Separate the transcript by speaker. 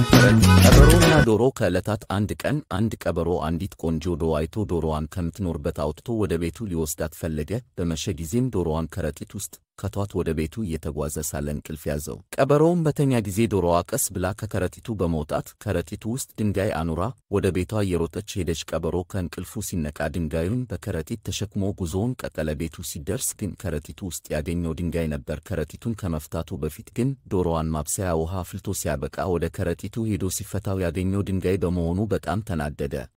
Speaker 1: da da da ዶሮ ከዕለታት አንድ ቀን አንድ ቀበሮ አንዲት ቆንጆ ዶዋይቶ ዶሮዋን ከምትኖርበት አውጥቶ ወደ ቤቱ ሊወስዳት ፈለገ። በመሸ ጊዜም ዶሮዋን ከረጢት ውስጥ ከቷት ወደ ቤቱ እየተጓዘ ሳለ እንቅልፍ ያዘው። ቀበሮውም በተኛ ጊዜ ዶሮዋ ቀስ ብላ ከከረጢቱ በመውጣት ከረጢቱ ውስጥ ድንጋይ አኑራ ወደ ቤቷ እየሮጠች ሄደች። ቀበሮ ከእንቅልፉ ሲነቃ ድንጋዩን በከረጢት ተሸክሞ ጉዞውን ቀጠለ። ቤቱ ሲደርስ ግን ከረጢቱ ውስጥ ያገኘው ድንጋይ ነበር። ከረጢቱን ከመፍታቱ በፊት ግን ዶሮዋን ማብሰያ ውሃ አፍልቶ ሲያበቃ ወደ ከረጢቱ ሄዶ ሲፈታው ያገኘ ሰኞ ድንጋይ በመሆኑ በጣም ተናደደ።